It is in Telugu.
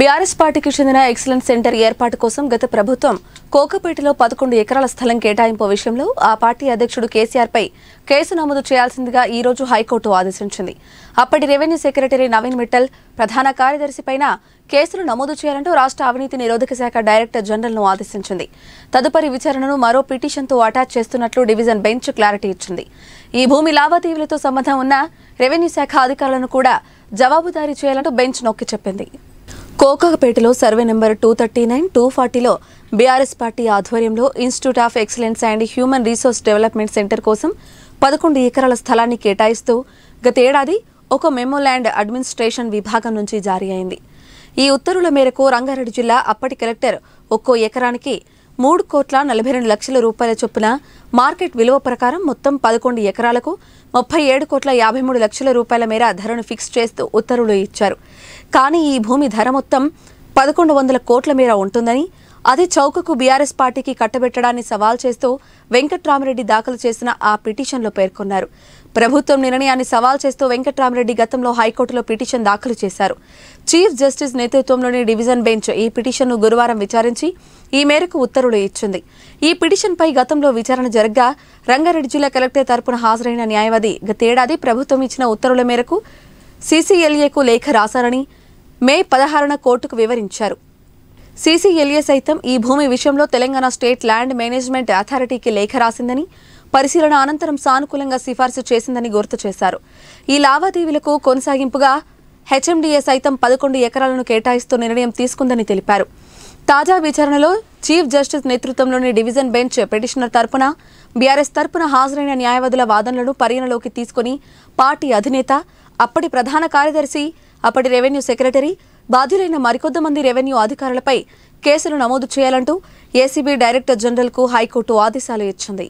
బీఆర్ఎస్ పార్టీకి చెందిన ఎక్సలెన్స్ సెంటర్ ఏర్పాటు కోసం గత ప్రభుత్వం కోకపేటలో పదకొండు ఎకరాల స్థలం కేటాయింపు విషయంలో ఆ పార్టీ అధ్యక్షుడు కేసీఆర్పై కేసు నమోదు చేయాల్సిందిగా ఈ రోజు హైకోర్టు ఆదేశించింది అప్పటి రెవెన్యూ సెక్రటరీ నవీన్ మిట్టల్ ప్రధాన కార్యదర్శిపైన కేసులు నమోదు చేయాలంటూ రాష్ట్ర అవినీతి నిరోధక శాఖ డైరెక్టర్ జనరల్ను ఆదేశించింది తదుపరి విచారణను మరో పిటిషన్తో అటాచ్ చేస్తున్నట్లు డివిజన్ బెంచ్ క్లారిటీ ఇచ్చింది ఈ భూమి లావాదేవీలతో సంబంధం ఉన్న రెవెన్యూ శాఖ అధికారులను కూడా జవాబుదారీ చేయాలంటూ బెంచ్ నొక్కి చెప్పింది కోకపేటలో survey number two thirty nine two ఫార్టీలో బీఆర్ఎస్ పార్టీ ఆధ్వర్యంలో institute of excellence and human resource development centre కోసం పదకొండు ఎకరాల స్థలాన్ని కేటాయిస్తూ గతేడాది ఒక మెమో ల్యాండ్ అడ్మినిస్ట్రేషన్ విభాగం నుంచి జారీ అయింది ఈ ఉత్తర్వుల మేరకు రంగారెడ్డి జిల్లా అప్పటి కలెక్టర్ ఒక్కో ఎకరానికి మూడు కోట్ల నలభై రెండు లక్షల రూపాయల చొప్పున మార్కెట్ విలువ ప్రకారం మొత్తం పదకొండు ఎకరాలకు ముప్పై ఏడు కోట్ల యాభై మూడు లక్షల రూపాయల మేర ధరను ఫిక్స్ చేస్తూ ఉత్తర్వులు ఇచ్చారు కానీ ఈ భూమి ధర మొత్తం పదకొండు వందల కోట్ల మేర ఉంటుందని అది చౌకకు బీఆర్ఎస్ పార్టీకి కట్టబెట్టడాన్ని సవాల్ చేస్తూ వెంకట్రామరెడ్డి దాఖలు చేసిన ఆ పిటిషన్లో పేర్కొన్నారు ప్రభుత్వం నిర్ణయాన్ని సవాల్ చేస్తూ వెంకట్రామరెడ్డి గతంలో హైకోర్టులో పిటిషన్ దాఖలు చేశారు చీఫ్ జస్టిస్ నేతృత్వంలోని డివిజన్ బెంచ్ ఈ పిటిషన్ను గురువారం విచారించి ఈ మేరకు ఉత్తర్వులు ఇచ్చింది ఈ పిటిషన్పై గతంలో విచారణ జరగ్గా రంగారెడ్డి జిల్లా కలెక్టర్ తరపున హాజరైన న్యాయవాది గతేడాది ప్రభుత్వం ఇచ్చిన ఉత్తర్వుల మేరకు సీసీఎల్ఏకు లేఖ రాశారని మే పదహారున కోర్టుకు వివరించారు సీసీఎల్ఏ సైతం ఈ భూమి విషయంలో తెలంగాణ స్టేట్ ల్యాండ్ మేనేజ్మెంట్ అథారిటీకి లేఖ రాసిందని పరిశీలన అనంతరం సానుకూలంగా సిఫార్సు చేసిందని గుర్తు చేశారు ఈ లావాదేవీలకు కొనసాగింపుగా హెచ్ఎండిఏ సైతం పదకొండు ఎకరాలను కేటాయిస్తూ నిర్ణయం తీసుకుందని తెలిపారు తాజా విచారణలో చీఫ్ జస్టిస్ నేతృత్వంలోని డివిజన్ బెంచ్ పిటిషనర్ తరపున బీఆర్ఎస్ తరపున హాజరైన న్యాయవాదుల వాదనలను పరిగణలోకి తీసుకుని పార్టీ అధినేత అప్పటి ప్రధాన కార్యదర్శి అప్పటి రెవెన్యూ సెక్రటరీ బాధ్యులైన మరికొంతమంది రెవెన్యూ అధికారులపై కేసులు నమోదు చేయాలంటూ ఏసీబీ డైరెక్టర్ జనరల్కు హైకోర్టు ఆదేశాలు ఇచ్చింది